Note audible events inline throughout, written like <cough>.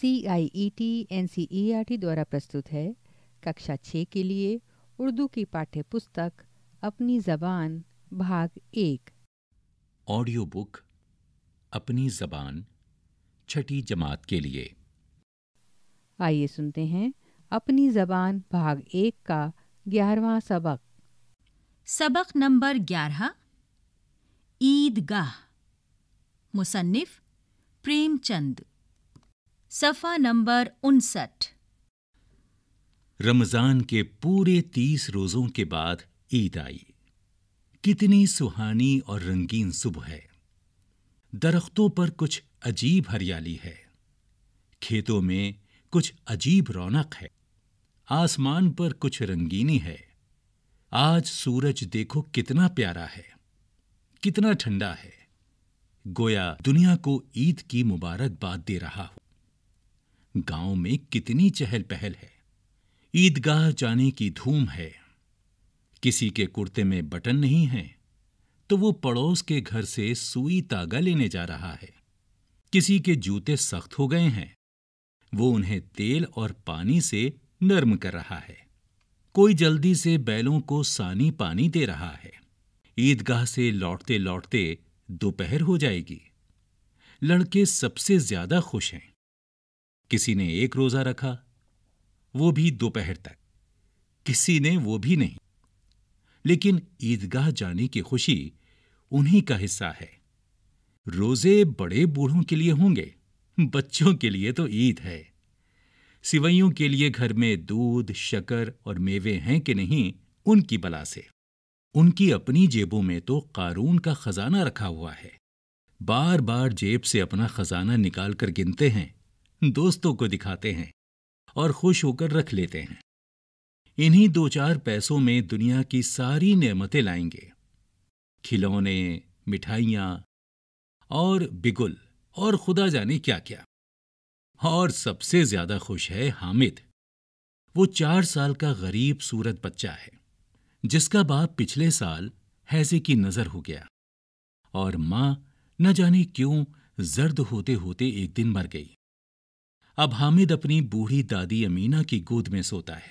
C I E T N C E R T द्वारा प्रस्तुत है कक्षा छः के लिए उर्दू की पाठ्य पुस्तक अपनी जबान भाग एक ऑडियो बुक अपनी जबान छठी जमात के लिए आइए सुनते हैं अपनी जबान भाग एक का ग्यारहवा सबक सबक नंबर ग्यारह ईदगाह मुसन्फ प्रेमचंद सफ़ा नंबर उनसठ रमज़ान के पूरे तीस रोज़ों के बाद ईद आई कितनी सुहानी और रंगीन सुबह है दरख्तों पर कुछ अजीब हरियाली है खेतों में कुछ अजीब रौनक है आसमान पर कुछ रंगीनी है आज सूरज देखो कितना प्यारा है कितना ठंडा है गोया दुनिया को ईद की मुबारकबाद दे रहा हो गांव में कितनी चहल पहल है ईदगाह जाने की धूम है किसी के कुर्ते में बटन नहीं है तो वो पड़ोस के घर से सुई तागा लेने जा रहा है किसी के जूते सख्त हो गए हैं वो उन्हें तेल और पानी से नर्म कर रहा है कोई जल्दी से बैलों को सानी पानी दे रहा है ईदगाह से लौटते लौटते दोपहर हो जाएगी लड़के सबसे ज्यादा खुश हैं किसी ने एक रोजा रखा वो भी दोपहर तक किसी ने वो भी नहीं लेकिन ईदगाह जाने की खुशी उन्हीं का हिस्सा है रोजे बड़े बूढ़ों के लिए होंगे बच्चों के लिए तो ईद है सिवैयों के लिए घर में दूध शकर और मेवे हैं कि नहीं उनकी बला से उनकी अपनी जेबों में तो कारून का खजाना रखा हुआ है बार बार जेब से अपना खजाना निकालकर गिनते हैं दोस्तों को दिखाते हैं और खुश होकर रख लेते हैं इन्हीं दो चार पैसों में दुनिया की सारी नेमतें लाएंगे खिलौने मिठाइयां और बिगुल और खुदा जाने क्या क्या और सबसे ज्यादा खुश है हामिद वो चार साल का गरीब सूरत बच्चा है जिसका बाप पिछले साल हैजे की नजर हो गया और माँ न जाने क्यों जर्द होते होते एक दिन मर गई अब हामिद अपनी बूढ़ी दादी अमीना की गोद में सोता है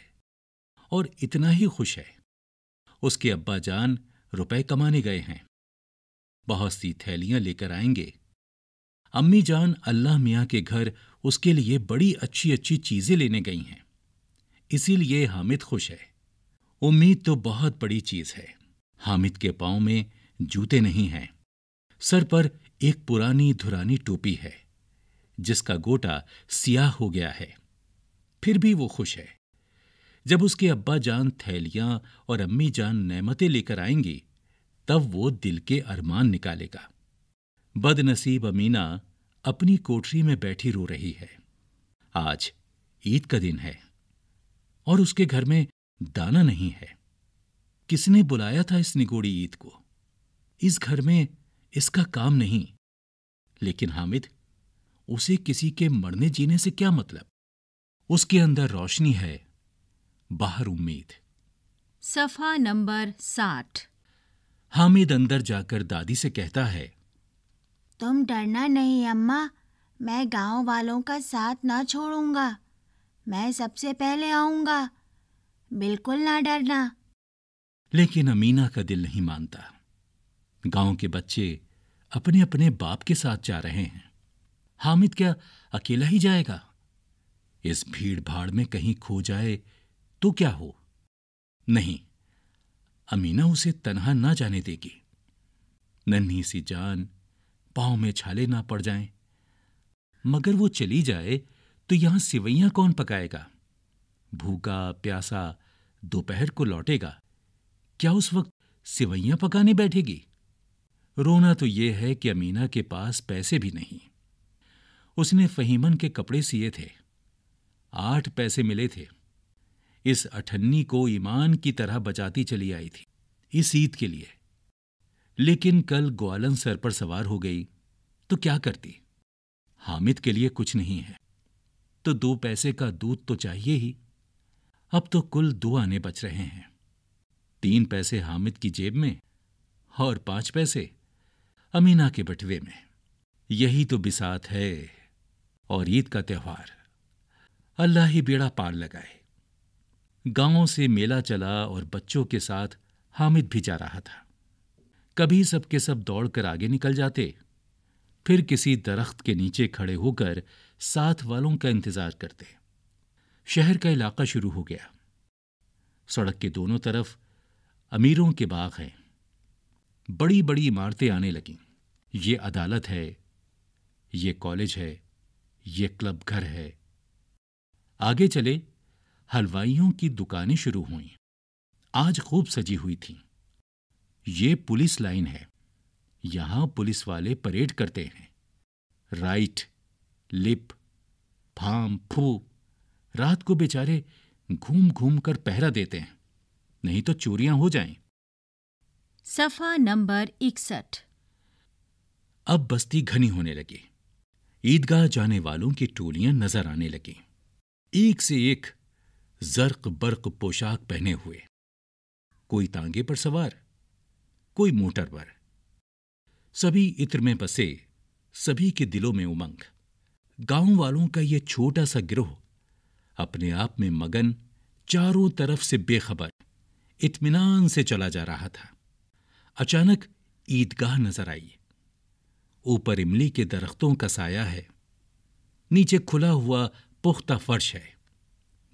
और इतना ही खुश है उसके अब्बा जान रुपए कमाने गए हैं बहुत सी थैलियां लेकर आएंगे अम्मी जान अल्लाह मियाँ के घर उसके लिए बड़ी अच्छी अच्छी चीजें लेने गई हैं इसीलिए हामिद खुश है उम्मीद तो बहुत बड़ी चीज है हामिद के पाँव में जूते नहीं हैं सर पर एक पुरानी धुरानी टोपी है जिसका गोटा सियाह हो गया है फिर भी वो खुश है जब उसके अब्बा जान थैलियां और अम्मी जान नेमते लेकर आएंगी तब वो दिल के अरमान निकालेगा बदनसीब अमीना अपनी कोठरी में बैठी रो रही है आज ईद का दिन है और उसके घर में दाना नहीं है किसने बुलाया था इस निगोड़ी ईद को इस घर में इसका काम नहीं लेकिन हामिद उसे किसी के मरने जीने से क्या मतलब उसके अंदर रोशनी है बाहर उम्मीद सफा नंबर साठ हामिद अंदर जाकर दादी से कहता है तुम डरना नहीं अम्मा मैं गांव वालों का साथ ना छोड़ूंगा मैं सबसे पहले आऊंगा बिल्कुल ना डरना लेकिन अमीना का दिल नहीं मानता गांव के बच्चे अपने अपने बाप के साथ जा रहे हैं हामिद क्या अकेला ही जाएगा इस भीड़ भाड़ में कहीं खो जाए तो क्या हो नहीं अमीना उसे तनहा ना जाने देगी नन्ही सी जान पांव में छाले ना पड़ जाए मगर वो चली जाए तो यहां सिवैया कौन पकाएगा भूखा प्यासा दोपहर को लौटेगा क्या उस वक्त सिवैया पकाने बैठेगी रोना तो यह है कि अमीना के पास पैसे भी नहीं उसने फहीमन के कपड़े सिए थे आठ पैसे मिले थे इस अठन्नी को ईमान की तरह बचाती चली आई थी इस ईद के लिए लेकिन कल ग्वालन सर पर सवार हो गई तो क्या करती हामिद के लिए कुछ नहीं है तो दो पैसे का दूध तो चाहिए ही अब तो कुल दो आने बच रहे हैं तीन पैसे हामिद की जेब में और पांच पैसे अमीना के बटवे में यही तो बिसात है और ईद का त्यौहार अल्लाह ही बेड़ा पार लगाए गांवों से मेला चला और बच्चों के साथ हामिद भी जा रहा था कभी सबके सब दौड़ कर आगे निकल जाते फिर किसी दरख्त के नीचे खड़े होकर साथ वालों का इंतजार करते शहर का इलाका शुरू हो गया सड़क के दोनों तरफ अमीरों के बाग हैं बड़ी बड़ी इमारतें आने लगीं ये अदालत है ये कॉलेज है ये क्लब घर है आगे चले हलवाइयों की दुकानें शुरू हुई आज खूब सजी हुई थी ये पुलिस लाइन है यहां पुलिस वाले परेड करते हैं राइट लिप फाम फू रात को बेचारे घूम घूम कर पहरा देते हैं नहीं तो चोरियां हो जाएं। सफा नंबर इकसठ अब बस्ती घनी होने लगी ईदगाह जाने वालों की टोलियां नजर आने लगीं एक से एक जर्क बर्क पोशाक पहने हुए कोई तांगे पर सवार कोई मोटर पर सभी इत्र में बसे सभी के दिलों में उमंग गांव वालों का यह छोटा सा गिरोह अपने आप में मगन चारों तरफ से बेखबर इत्मीनान से चला जा रहा था अचानक ईदगाह नजर आई ऊपर इमली के दरख्तों का साया है नीचे खुला हुआ पुख्ता फर्श है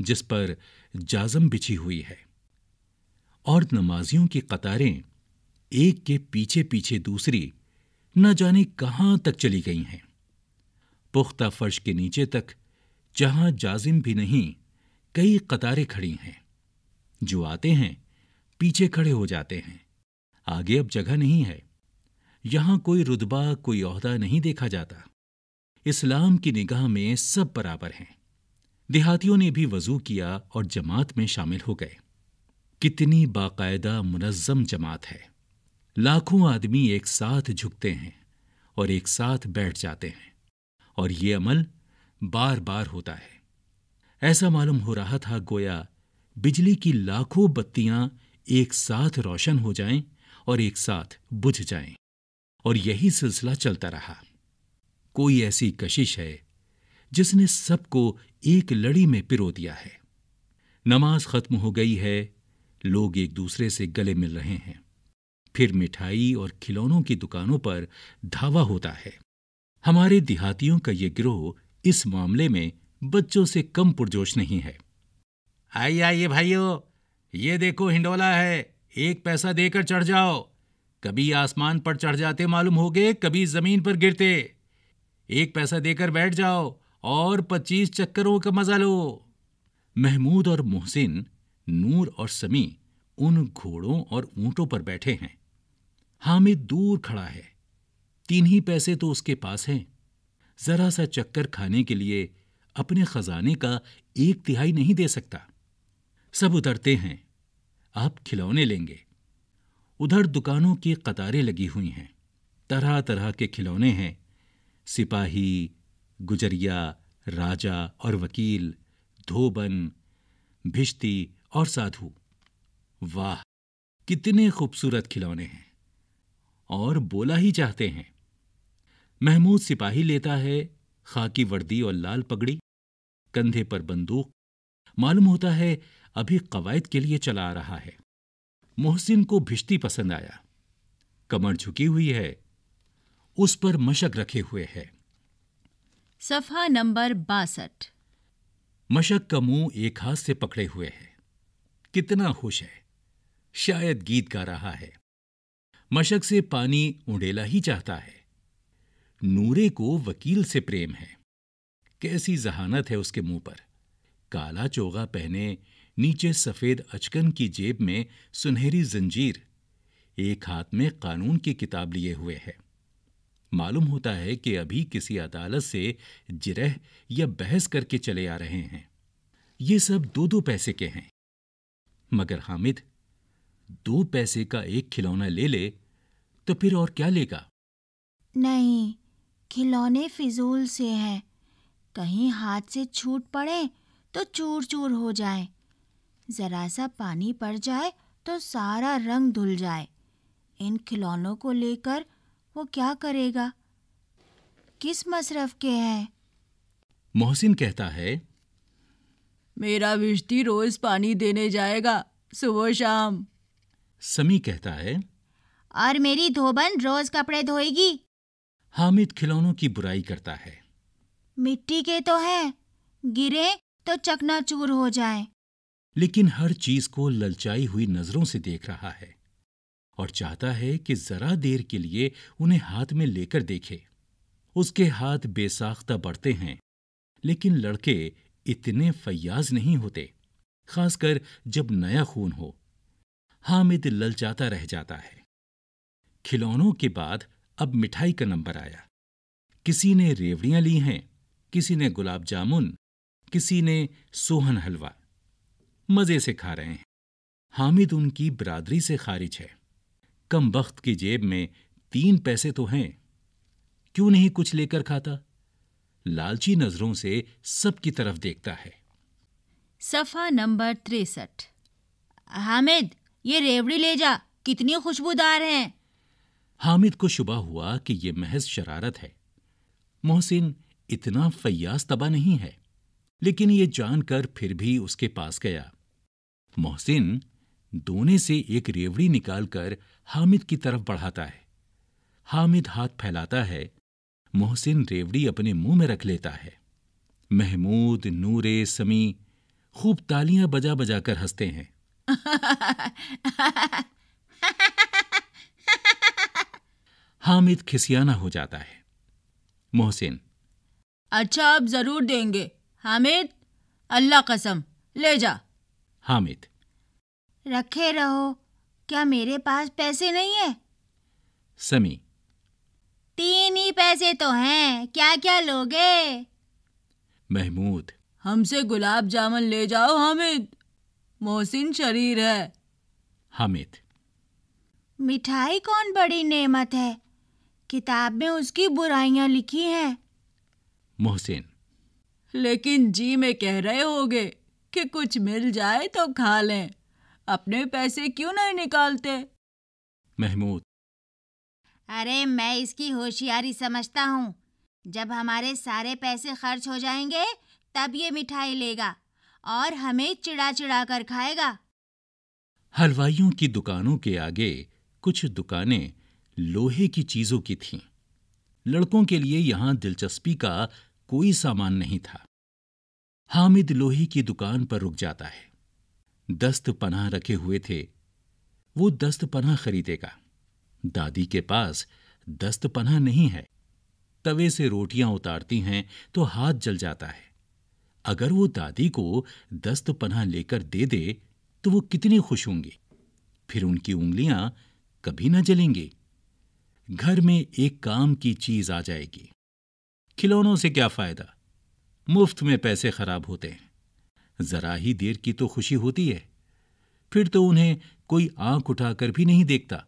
जिस पर जाजम बिछी हुई है और नमाजियों की कतारें एक के पीछे पीछे दूसरी न जाने कहाँ तक चली गई हैं पुख्ता फर्श के नीचे तक जहाँ जाजिम भी नहीं कई कतारें खड़ी हैं जो आते हैं पीछे खड़े हो जाते हैं आगे अब जगह नहीं है यहाँ कोई रुतबा कोई अहदा नहीं देखा जाता इस्लाम की निगाह में सब बराबर हैं देहातियों ने भी वजू किया और जमात में शामिल हो गए कितनी बाकायदा मुनज़म जमात है लाखों आदमी एक साथ झुकते हैं और एक साथ बैठ जाते हैं और ये अमल बार बार होता है ऐसा मालूम हो रहा था गोया बिजली की लाखों बत्तियां एक साथ रोशन हो जाएं और एक साथ बुझ जाएं। और यही सिलसिला चलता रहा कोई ऐसी कशिश है जिसने सबको एक लड़ी में पिरो दिया है नमाज खत्म हो गई है लोग एक दूसरे से गले मिल रहे हैं फिर मिठाई और खिलौनों की दुकानों पर धावा होता है हमारे देहातियों का ये गिरोह इस मामले में बच्चों से कम पुरजोश नहीं है आइए आइए भाइयों ये देखो हिंडोला है एक पैसा देकर चढ़ जाओ कभी आसमान पर चढ़ जाते मालूम होगे कभी जमीन पर गिरते एक पैसा देकर बैठ जाओ और पच्चीस चक्करों का मजा लो महमूद और मोहसिन नूर और समी उन घोड़ों और ऊंटों पर बैठे हैं हामिद दूर खड़ा है तीन ही पैसे तो उसके पास हैं जरा सा चक्कर खाने के लिए अपने खजाने का एक तिहाई नहीं दे सकता सब उतरते हैं आप खिलौने लेंगे उधर दुकानों की कतारें लगी हुई हैं तरह तरह के खिलौने हैं सिपाही गुजरिया राजा और वकील धोबन भिश्ती और साधु वाह कितने खूबसूरत खिलौने हैं और बोला ही चाहते हैं महमूद सिपाही लेता है खाकी वर्दी और लाल पगड़ी कंधे पर बंदूक मालूम होता है अभी कवायद के लिए चला आ रहा है मोहसिन को भिश्ती पसंद आया कमर झुकी हुई है उस पर मशक रखे हुए है सफा नंबर बासठ मशक का मुंह एक हाथ से पकड़े हुए है कितना खुश है शायद गीत गा रहा है मशक से पानी उड़ेला ही चाहता है नूरे को वकील से प्रेम है कैसी जहानत है उसके मुंह पर काला चोगा पहने नीचे सफेद अचकन की जेब में सुनहरी जंजीर एक हाथ में कानून की किताब लिए हुए है मालूम होता है कि अभी किसी अदालत से जिरह या बहस करके चले आ रहे हैं ये सब दो दो पैसे के हैं मगर हामिद दो पैसे का एक खिलौना ले ले तो फिर और क्या लेगा नहीं खिलौने फिजूल से हैं कहीं हाथ से छूट पड़े तो चूर चूर हो जाए ज़रा सा पानी पड़ जाए तो सारा रंग धुल जाए इन खिलौनों को लेकर वो क्या करेगा किस मशरफ के हैं मोहसिन कहता है मेरा बिश्ती रोज पानी देने जाएगा सुबह शाम समी कहता है और मेरी धोबन रोज कपड़े धोएगी हामिद खिलौनों की बुराई करता है मिट्टी के तो हैं गिरे तो चकनाचूर हो जाए लेकिन हर चीज को ललचाई हुई नजरों से देख रहा है और चाहता है कि जरा देर के लिए उन्हें हाथ में लेकर देखे उसके हाथ बेसाख्ता बढ़ते हैं लेकिन लड़के इतने फयाज नहीं होते खासकर जब नया खून हो हामिद ललचाता रह जाता है खिलौनों के बाद अब मिठाई का नंबर आया किसी ने रेवड़ियां ली हैं किसी ने गुलाब जामुन किसी ने सोहन हलवा मज़े से खा रहे हैं हामिद उनकी बरादरी से खारिज है कम वक्त की जेब में तीन पैसे तो हैं क्यों नहीं कुछ लेकर खाता लालची नजरों से सबकी तरफ देखता है सफा नंबर तिरसठ हामिद ये रेवड़ी ले जा कितनी खुशबूदार हैं हामिद को शुबा हुआ कि ये महज शरारत है मोहसिन इतना फयास तबा नहीं है लेकिन ये जानकर फिर भी उसके पास गया मोहसिन दोने से एक रेवड़ी निकालकर हामिद की तरफ बढ़ाता है हामिद हाथ फैलाता है मोहसिन रेवड़ी अपने मुंह में रख लेता है महमूद नूरे समी खूब तालियां बजा बजा कर हंसते हैं हामिद खिसियाना हो जाता है मोहसिन अच्छा आप जरूर देंगे हामिद अल्लाह कसम ले जा हामिद रखे रहो क्या मेरे पास पैसे नहीं है समी तीन ही पैसे तो हैं क्या क्या लोगे महमूद हमसे गुलाब जामुन ले जाओ हामिद मोहसिन शरीर है हामिद मिठाई कौन बड़ी नेमत है किताब में उसकी बुराइयां लिखी हैं मोहसिन लेकिन जी में कह रहे होगे कि कुछ मिल जाए तो खा लें अपने पैसे क्यों नहीं निकालते महमूद अरे मैं इसकी होशियारी समझता हूँ जब हमारे सारे पैसे खर्च हो जाएंगे तब ये मिठाई लेगा और हमें चिड़ा चिड़ा कर खाएगा हलवाइयों की दुकानों के आगे कुछ दुकानें लोहे की चीजों की थीं लड़कों के लिए यहाँ दिलचस्पी का कोई सामान नहीं था हामिद लोही की दुकान पर रुक जाता है दस्त पनाह रखे हुए थे वो दस्त पनाह खरीदेगा दादी के पास दस्त पनाह नहीं है तवे से रोटियां उतारती हैं तो हाथ जल जाता है अगर वो दादी को दस्त पनाह लेकर दे दे तो वो कितनी खुश होंगी फिर उनकी उंगलियां कभी न जलेंगी घर में एक काम की चीज आ जाएगी खिलौनों से क्या फायदा मुफ्त में पैसे खराब होते हैं जरा ही देर की तो खुशी होती है फिर तो उन्हें कोई आंख उठाकर भी नहीं देखता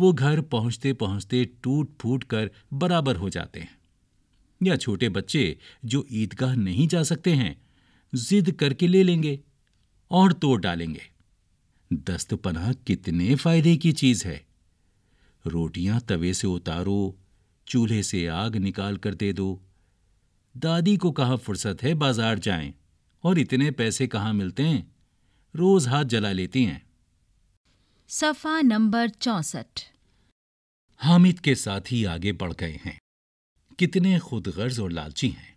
वो घर पहुंचते पहुंचते टूट फूट कर बराबर हो जाते हैं या छोटे बच्चे जो ईदगाह नहीं जा सकते हैं जिद करके ले लेंगे और तोड़ डालेंगे दस्तपना कितने फायदे की चीज है रोटियां तवे से उतारो चूल्हे से आग निकाल कर दे दो दादी को कहा फुर्सत है बाजार जाएं और इतने पैसे कहाँ मिलते हैं रोज हाथ जला लेती हैं सफा नंबर चौसठ हामिद के साथ ही आगे बढ़ गए हैं कितने खुद गर्ज और लालची हैं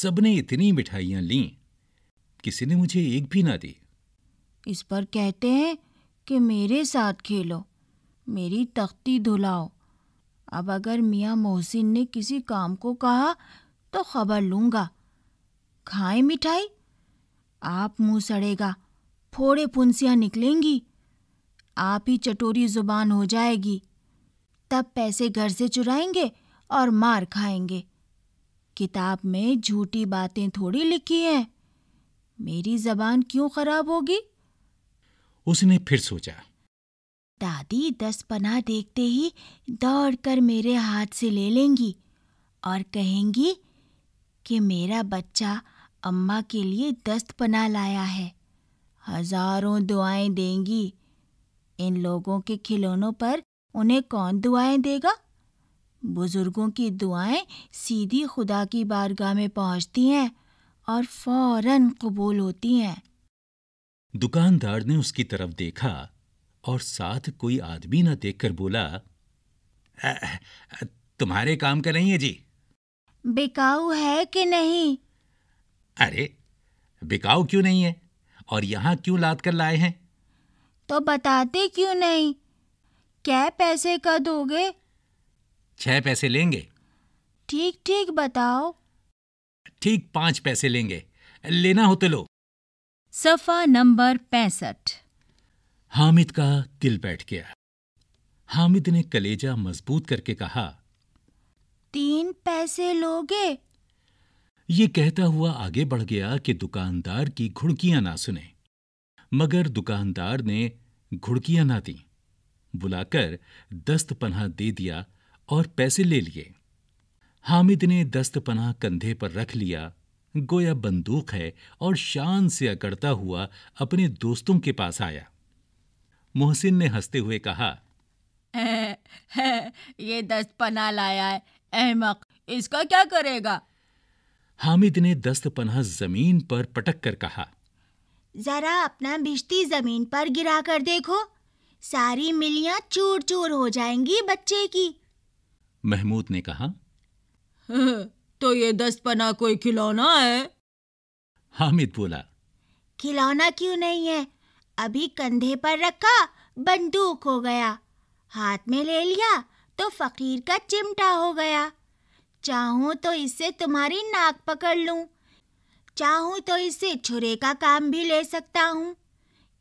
सबने इतनी मिठाइयाँ ली किसी ने मुझे एक भी ना दी इस पर कहते हैं कि मेरे साथ खेलो मेरी तख्ती धुलाओ अब अगर मियाँ मोहसिन ने किसी काम को कहा तो खबर लूंगा खाए मिठाई आप मुंह सड़ेगा फोड़े पुंसियां निकलेंगी आप ही चटोरी जुबान हो जाएगी तब पैसे घर से चुराएंगे और मार खाएंगे किताब में झूठी बातें थोड़ी लिखी हैं मेरी जबान क्यों खराब होगी उसने फिर सोचा दादी दस पना देखते ही दौड़कर मेरे हाथ से ले लेंगी और कहेंगी कि मेरा बच्चा अम्मा के लिए दस्त बना लाया है हजारों दुआएं देंगी इन लोगों के खिलौनों पर उन्हें कौन दुआएं देगा बुजुर्गों की दुआएं सीधी खुदा की बारगाह में पहुंचती हैं और फौरन कबूल होती हैं दुकानदार ने उसकी तरफ देखा और साथ कोई आदमी न देखकर बोला तुम्हारे काम का नहीं है जी बिकाऊ है कि नहीं अरे बिकाऊ क्यों नहीं है और यहाँ क्यों लाद कर लाए हैं तो बताते क्यों नहीं क्या पैसे का दोगे छह पैसे लेंगे ठीक ठीक बताओ ठीक पांच पैसे लेंगे लेना होते तो लो सफा नंबर पैंसठ हामिद का दिल बैठ गया हामिद ने कलेजा मजबूत करके कहा तीन पैसे लोगे ये कहता हुआ आगे बढ़ गया कि दुकानदार की घुड़कियां ना सुने मगर दुकानदार ने घुड़कियां ना दी बुलाकर दस्त दे दिया और पैसे ले लिए हामिद ने दस्त कंधे पर रख लिया गोया बंदूक है और शान से अकड़ता हुआ अपने दोस्तों के पास आया मोहसिन ने हंसते हुए कहा है, <laughs> है, ये दस्त पना लाया है अहमक इसका क्या करेगा हामिद ने दस्त पनाह जमीन पर पटक कर कहा जरा अपना बिश्ती जमीन पर गिरा कर देखो सारी मिलियां चूर चूर हो जाएंगी बच्चे की महमूद ने कहा <laughs> तो ये दस्त पना कोई खिलौना है हामिद बोला खिलौना क्यों नहीं है अभी कंधे पर रखा बंदूक हो गया हाथ में ले लिया तो फकीर का चिमटा हो गया चाहूँ तो इससे तुम्हारी नाक पकड़ लूँ चाहूँ तो इसे छुरे का काम भी ले सकता हूँ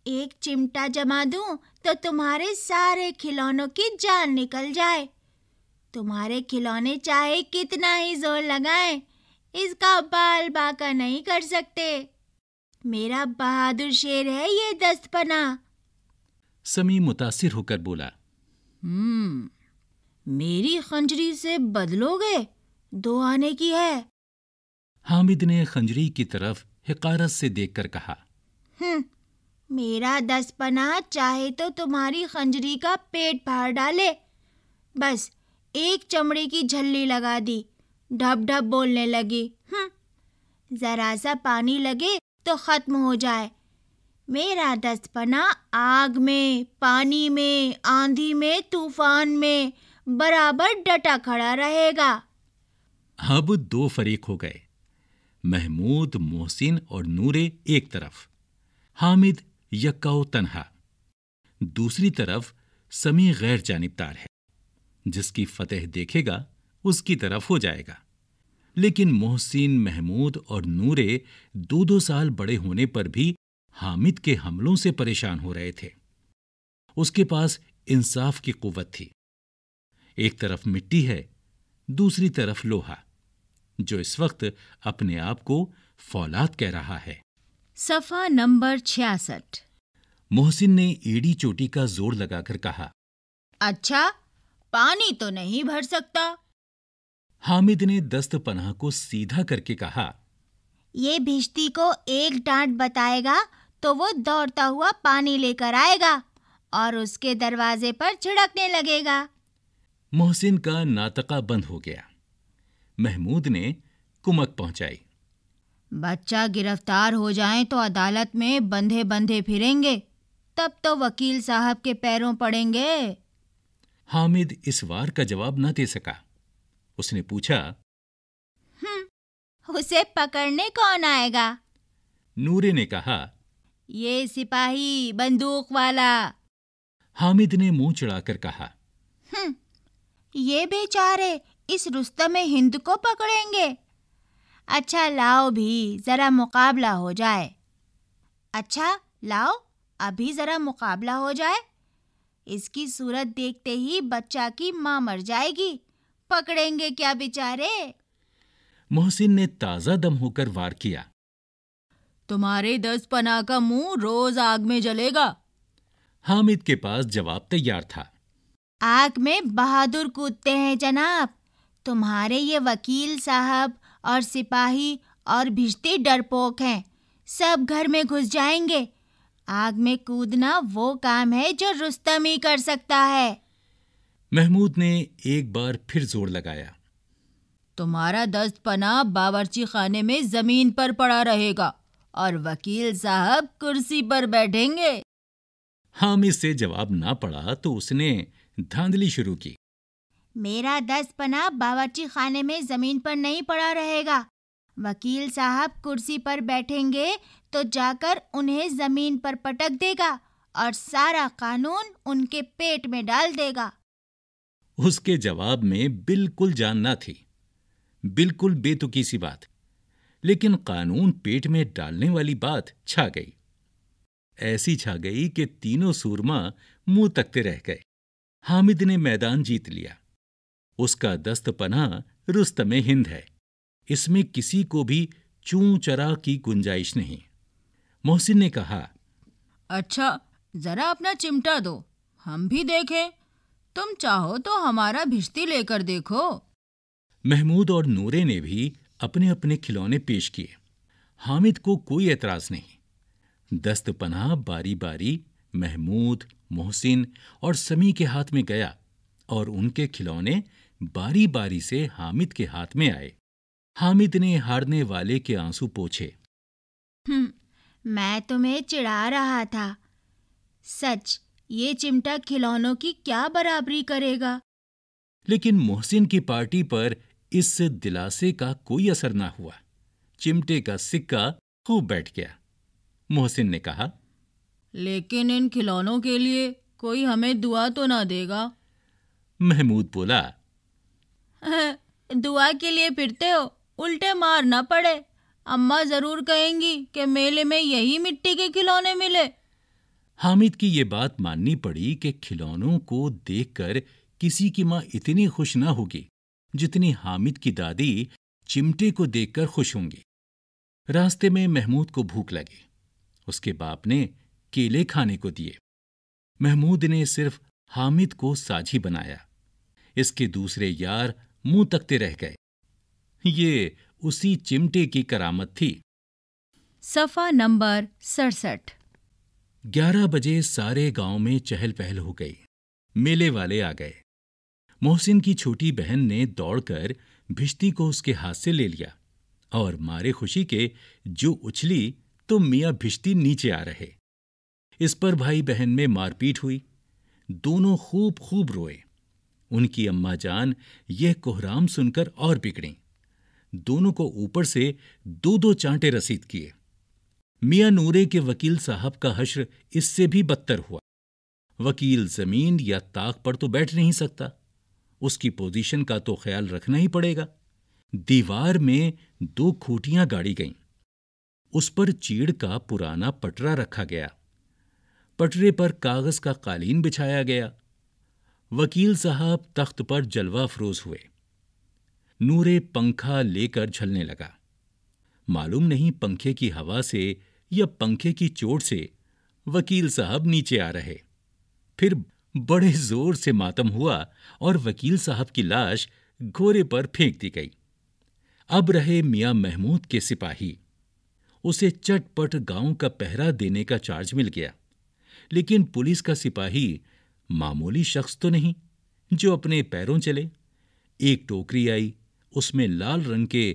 एक चिमटा जमा दूं तो तुम्हारे सारे खिलौनों की जान निकल जाए तुम्हारे खिलौने चाहे कितना ही जोर लगाएं, इसका बाल बाका नहीं कर सकते मेरा बहादुर शेर है ये दस्तपना समी मुतासिर होकर बोला हम्म मेरी खंजरी से बदलोगे दो आने की है हामिद ने खंजरी की तरफ हकारत से देखकर कहा हम्म, मेरा दसपना चाहे तो तुम्हारी खंजरी का पेट भार डाले बस एक चमड़े की झल्ली लगा दी ढप ढप बोलने लगी हम्म, जरा सा पानी लगे तो खत्म हो जाए मेरा दस्तपना आग में पानी में आंधी में तूफान में बराबर डटा खड़ा रहेगा अब दो फरीक हो गए महमूद मोहसिन और नूरे एक तरफ हामिद यक्का तनहा दूसरी तरफ समी गैर जानबदार है जिसकी फतेह देखेगा उसकी तरफ हो जाएगा लेकिन मोहसिन महमूद और नूरे दो दो साल बड़े होने पर भी हामिद के हमलों से परेशान हो रहे थे उसके पास इंसाफ की कुवत थी एक तरफ मिट्टी है दूसरी तरफ लोहा जो इस वक्त अपने आप को फौलाद कह रहा है सफा नंबर छियासठ मोहसिन ने एड़ी चोटी का जोर लगाकर कहा अच्छा पानी तो नहीं भर सकता हामिद ने दस्त पनाह को सीधा करके कहा ये भिश्ती को एक डांट बताएगा तो वो दौड़ता हुआ पानी लेकर आएगा और उसके दरवाजे पर छिड़कने लगेगा मोहसिन का नाटका बंद हो गया महमूद ने कुमक पहुंचाई बच्चा गिरफ्तार हो जाए तो अदालत में बंधे बंधे फिरेंगे तब तो वकील साहब के पैरों पड़ेंगे हामिद इस वार का जवाब न दे सका उसने पूछा हम्म, उसे पकड़ने कौन आएगा नूरे ने कहा ये सिपाही बंदूक वाला हामिद ने मुंह चढ़ाकर कहा हम्म, ये बेचारे इस रुस्तम में हिंद को पकड़ेंगे अच्छा लाओ भी ज़रा मुकाबला हो जाए अच्छा लाओ अभी ज़रा मुकाबला हो जाए इसकी सूरत देखते ही बच्चा की माँ मर जाएगी पकड़ेंगे क्या बेचारे मोहसिन ने ताज़ा दम होकर वार किया तुम्हारे दस पना का मुंह रोज आग में जलेगा हामिद के पास जवाब तैयार था आग में बहादुर कूदते हैं जनाब तुम्हारे ये वकील साहब और सिपाही और भिजती डरपोक हैं सब घर में घुस जाएंगे आग में कूदना वो काम है जो रुस्तम ही कर सकता है महमूद ने एक बार फिर जोर लगाया तुम्हारा दस्त पना बावर्ची खाने में जमीन पर पड़ा रहेगा और वकील साहब कुर्सी पर बैठेंगे हामिद से जवाब ना पड़ा तो उसने धांधली शुरू की मेरा दस पना बावची खाने में जमीन पर नहीं पड़ा रहेगा वकील साहब कुर्सी पर बैठेंगे तो जाकर उन्हें जमीन पर पटक देगा और सारा कानून उनके पेट में डाल देगा उसके जवाब में बिल्कुल जानना थी बिल्कुल बेतुकी सी बात लेकिन कानून पेट में डालने वाली बात छा गई ऐसी छा गई कि तीनों सूरमा मुंह तकते रह गए हामिद ने मैदान जीत लिया उसका दस्तपना रुस्तम हिंद है इसमें किसी को भी चू चरा की गुंजाइश नहीं मोहसिन ने कहा अच्छा जरा अपना चिमटा दो हम भी देखें तुम चाहो तो हमारा भिश्ती लेकर देखो महमूद और नूरे ने भी अपने अपने खिलौने पेश किए हामिद को कोई एतराज नहीं दस्तपना बारी बारी महमूद मोहसिन और समी के हाथ में गया और उनके खिलौने बारी बारी से हामिद के हाथ में आए हामिद ने हारने वाले के आंसू पोछे हम्म, मैं तुम्हें चिढ़ा रहा था सच ये चिमटा खिलौनों की क्या बराबरी करेगा लेकिन मोहसिन की पार्टी पर इस दिलासे का कोई असर ना हुआ चिमटे का सिक्का खूब बैठ गया मोहसिन ने कहा लेकिन इन खिलौनों के लिए कोई हमें दुआ तो ना देगा महमूद बोला <laughs> दुआ के लिए फिरते हो उल्टे मार ना पड़े अम्मा ज़रूर कहेंगी कि मेले में यही मिट्टी के खिलौने मिले हामिद की ये बात माननी पड़ी कि खिलौनों को देखकर किसी की माँ इतनी खुश ना होगी जितनी हामिद की दादी चिमटे को देखकर खुश होंगी रास्ते में महमूद को भूख लगी उसके बाप ने केले खाने को दिए महमूद ने सिर्फ हामिद को साझी बनाया इसके दूसरे यार मुंह तकते रह गए ये उसी चिमटे की करामत थी सफा नंबर सड़सठ ग्यारह बजे सारे गांव में चहल पहल हो गई मेले वाले आ गए मोहसिन की छोटी बहन ने दौड़कर भिश्ती को उसके हाथ से ले लिया और मारे खुशी के जो उछली तो मियाँ भिश्ती नीचे आ रहे इस पर भाई बहन में मारपीट हुई दोनों खूब खूब रोए उनकी अम्मा जान यह कोहराम सुनकर और बिगड़ी दोनों को ऊपर से दो दो चांटे रसीद किए मियाँ नूरे के वकील साहब का हश्र इससे भी बदतर हुआ वकील जमीन या ताक पर तो बैठ नहीं सकता उसकी पोजीशन का तो ख्याल रखना ही पड़ेगा दीवार में दो खूटियां गाड़ी गईं उस पर चीड़ का पुराना पटरा रखा गया पटरे पर कागज का कालीन बिछाया गया वकील साहब तख्त पर जलवा फरोज हुए नूरे पंखा लेकर झलने लगा मालूम नहीं पंखे की हवा से या पंखे की चोट से वकील साहब नीचे आ रहे फिर बड़े जोर से मातम हुआ और वकील साहब की लाश घोरे पर फेंक दी गई अब रहे मियां महमूद के सिपाही उसे चटपट गांव का पहरा देने का चार्ज मिल गया लेकिन पुलिस का सिपाही मामूली शख्स तो नहीं जो अपने पैरों चले एक टोकरी आई उसमें लाल रंग के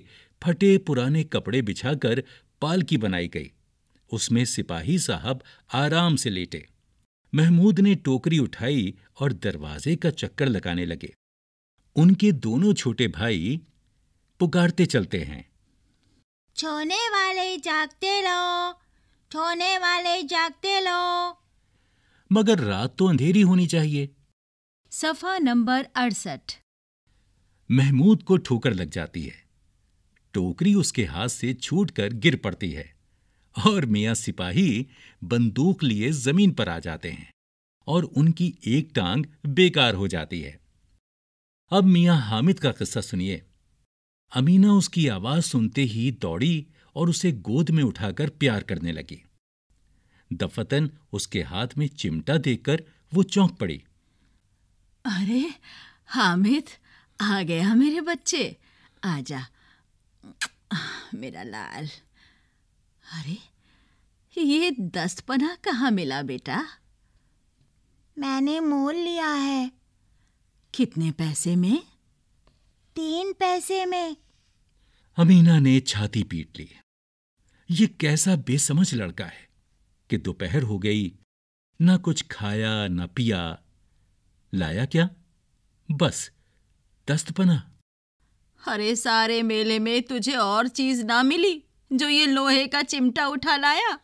फटे पुराने कपड़े बिछाकर पालकी बनाई गई उसमें सिपाही साहब आराम से लेटे महमूद ने टोकरी उठाई और दरवाजे का चक्कर लगाने लगे उनके दोनों छोटे भाई पुकारते चलते हैं छोने वाले जागते लो छोने वाले जागते लो मगर रात तो अंधेरी होनी चाहिए सफा नंबर अड़सठ महमूद को ठोकर लग जाती है टोकरी उसके हाथ से छूटकर गिर पड़ती है और मियाँ सिपाही बंदूक लिए जमीन पर आ जाते हैं और उनकी एक टांग बेकार हो जाती है अब मियाँ हामिद का किस्सा सुनिए अमीना उसकी आवाज सुनते ही दौड़ी और उसे गोद में उठाकर प्यार करने लगी दफतन उसके हाथ में चिमटा देकर वो चौंक पड़ी अरे हामिद आ गया मेरे बच्चे जा मेरा लाल अरे ये दस्तपना कहाँ मिला बेटा मैंने मोल लिया है कितने पैसे में तीन पैसे में अमीना ने छाती पीट ली ये कैसा बेसमझ लड़का है कि दोपहर हो गई ना कुछ खाया ना पिया लाया क्या बस दस्तपना अरे सारे मेले में तुझे और चीज ना मिली जो ये लोहे का चिमटा उठा लाया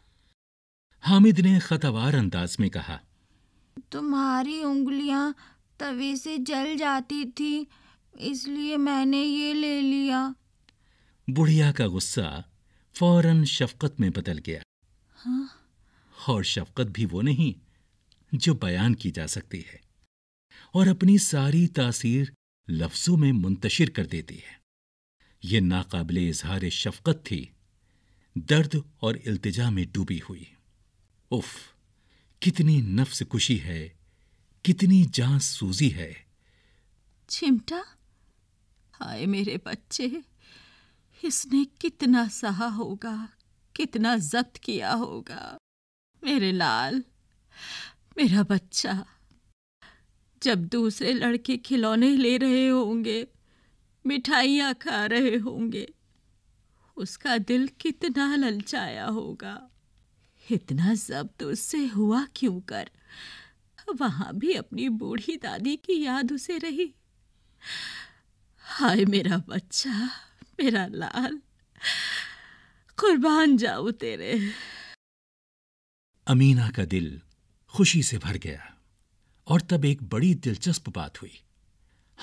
हामिद ने खतवार अंदाज में कहा तुम्हारी उंगलियां तवे से जल जाती थी इसलिए मैंने ये ले लिया बुढ़िया का गुस्सा फौरन शफकत में बदल गया हाँ? और शफकत भी वो नहीं जो बयान की जा सकती है और अपनी सारी तासीर लफ्जों में मुंतशिर कर देती है यह नाकाबिल इजहार शफकत थी दर्द और इल्तिजा में डूबी हुई उफ कितनी नफ्स खुशी है कितनी जान सूजी है चिमटा हाय मेरे बच्चे इसने कितना सहा होगा कितना जब्त किया होगा मेरे लाल मेरा बच्चा जब दूसरे लड़के खिलौने ले रहे होंगे मिठाइयाँ खा रहे होंगे उसका दिल कितना ललचाया होगा इतना जब्त उससे हुआ क्यों कर वहाँ भी अपनी बूढ़ी दादी की याद उसे रही हाय मेरा बच्चा मेरा लाल कुर्बान जाऊ तेरे अमीना का दिल खुशी से भर गया और तब एक बड़ी दिलचस्प बात हुई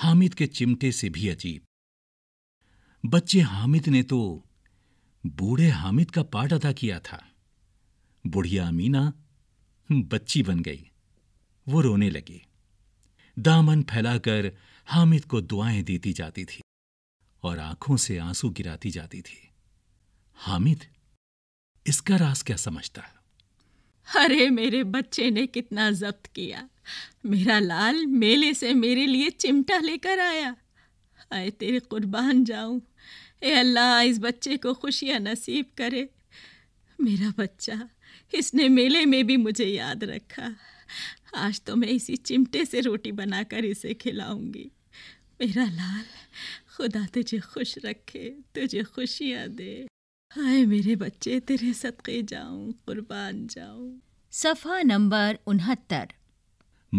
हामिद के चिमटे से भी अजीब बच्चे हामिद ने तो बूढ़े हामिद का पार्ट अदा किया था बुढ़िया अमीना बच्ची बन गई वो रोने लगी दामन फैलाकर हामिद को दुआएं देती जाती थी और आंखों से आंसू गिराती जाती थी हामिद इसका रास क्या समझता है अरे मेरे बच्चे ने कितना जब्त किया मेरा लाल मेले से मेरे लिए चिमटा लेकर आया आए तेरे कुर्बान जाऊँ ए अल्लाह इस बच्चे को खुशियाँ नसीब करे मेरा बच्चा इसने मेले में भी मुझे याद रखा आज तो मैं इसी चिमटे से रोटी बनाकर इसे खिलाऊंगी मेरा लाल खुदा तुझे खुश रखे तुझे खुशियाँ दे हाय मेरे बच्चे तेरे सदके जाऊं कुर्बान जाऊं सफ़ा नंबर उनहत्तर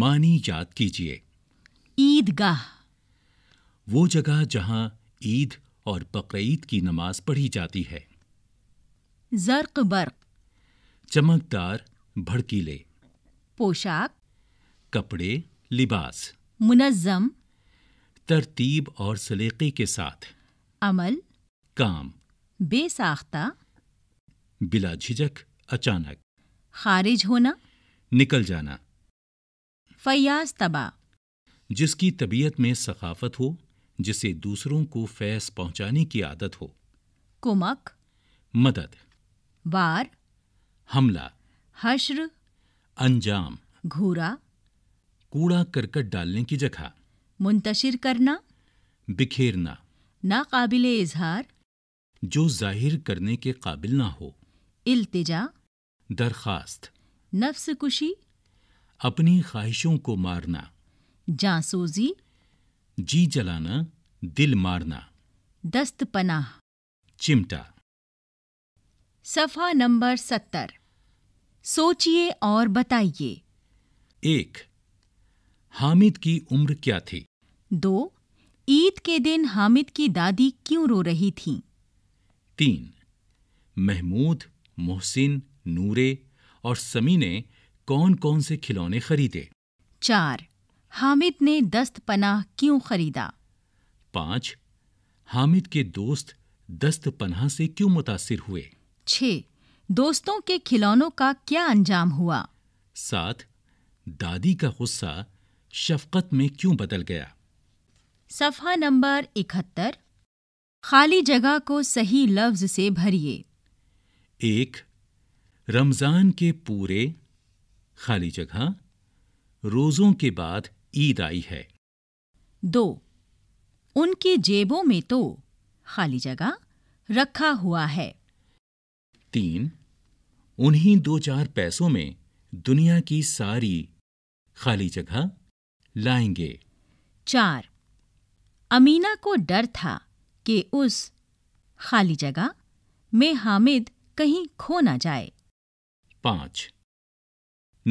मानी याद कीजिए ईदगाह वो जगह जहां ईद और बकरीद की नमाज पढ़ी जाती है जर्क बर्क चमकदार भड़कीले पोशाक कपड़े लिबास मुनज़म तरतीब और सलीके के साथ अमल काम बेसाख्ता बिला झिझक अचानक खारिज होना निकल जाना फयाज तबा जिसकी तबीयत में सखाफत हो जिसे दूसरों को फैस पहुंचाने की आदत हो कुमक मदद वार हमला हश्र अंजाम घूरा कूड़ा करकट डालने की जगह मुंतशिर करना बिखेरना नाकाबिल इजहार जो जाहिर करने के काबिल ना हो इल्तिजा दरखास्त नफ्स कुशी अपनी ख्वाहिशों को मारना जासूजी जी जलाना दिल मारना दस्त पनाह चिमटा सफा नंबर सत्तर सोचिए और बताइए एक हामिद की उम्र क्या थी दो ईद के दिन हामिद की दादी क्यों रो रही थीं? तीन महमूद मोहसिन नूरे और समी ने कौन कौन से खिलौने खरीदे चार हामिद ने दस्त पनाह क्यों खरीदा पाँच हामिद के दोस्त दस्त पनाह से क्यों मुतासिर हुए छ दोस्तों के खिलौनों का क्या अंजाम हुआ सात दादी का गुस्सा शफकत में क्यों बदल गया सफा नंबर इकहत्तर खाली जगह को सही लफ्ज से भरिए एक रमजान के पूरे खाली जगह रोजों के बाद ईद आई है दो उनकी जेबों में तो खाली जगह रखा हुआ है तीन उन्हीं दो चार पैसों में दुनिया की सारी खाली जगह लाएंगे चार अमीना को डर था कि उस खाली जगह में हामिद कहीं खो ना जाए पाँच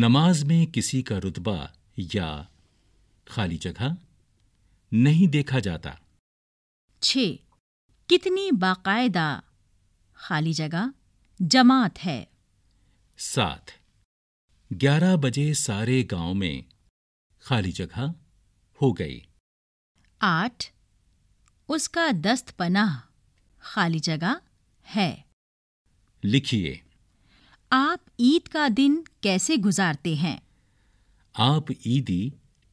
नमाज में किसी का रुतबा या खाली जगह नहीं देखा जाता छ कितनी बाकायदा खाली जगह जमात है सात ग्यारह बजे सारे गांव में खाली जगह हो गई आठ उसका दस्त पनाह खाली जगह है लिखिए आप ईद का दिन कैसे गुजारते हैं आप ईदी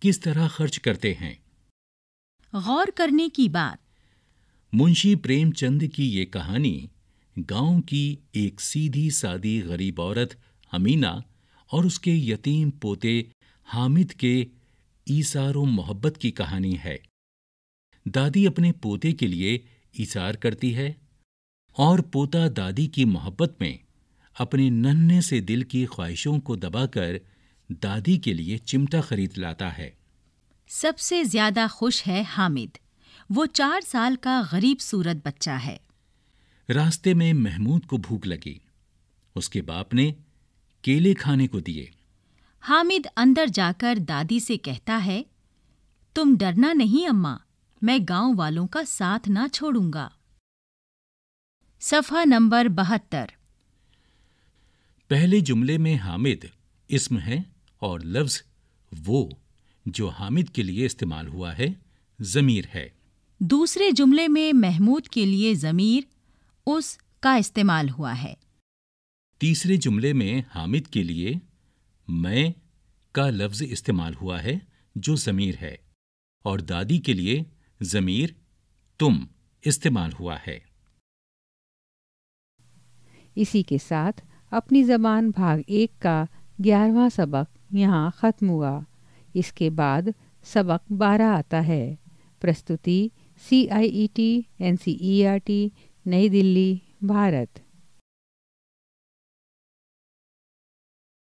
किस तरह खर्च करते हैं गौर करने की बात मुंशी प्रेमचंद की ये कहानी गांव की एक सीधी सादी गरीब औरत अमीना और उसके यतीम पोते हामिद के ईसारो मोहब्बत की कहानी है दादी अपने पोते के लिए इशार करती है और पोता दादी की मोहब्बत में अपने नन्हे से दिल की ख्वाहिशों को दबाकर दादी के लिए चिमटा खरीद लाता है सबसे ज्यादा खुश है हामिद वो चार साल का गरीब सूरत बच्चा है रास्ते में महमूद को भूख लगी उसके बाप ने केले खाने को दिए हामिद अंदर जाकर दादी से कहता है तुम डरना नहीं अम्मा मैं गांव वालों का साथ ना छोड़ूंगा सफा नंबर बहत्तर पहले जुमले में हामिद इसम है और लफ्ज वो जो हामिद के लिए इस्तेमाल हुआ है ज़मीर है दूसरे जुमले में महमूद के लिए ज़मीर उस का इस्तेमाल हुआ है तीसरे जुमले में हामिद के लिए मैं का लफ्ज़ इस्तेमाल हुआ है जो ज़मीर है और दादी के लिए ज़मीर तुम इस्तेमाल हुआ है इसी के साथ अपनी जबान भाग एक का ग्यारहवा सबक यहाँ ख़त्म हुआ इसके बाद सबक बारह आता है प्रस्तुति C I E T N C E R T Nai Delhi Bharat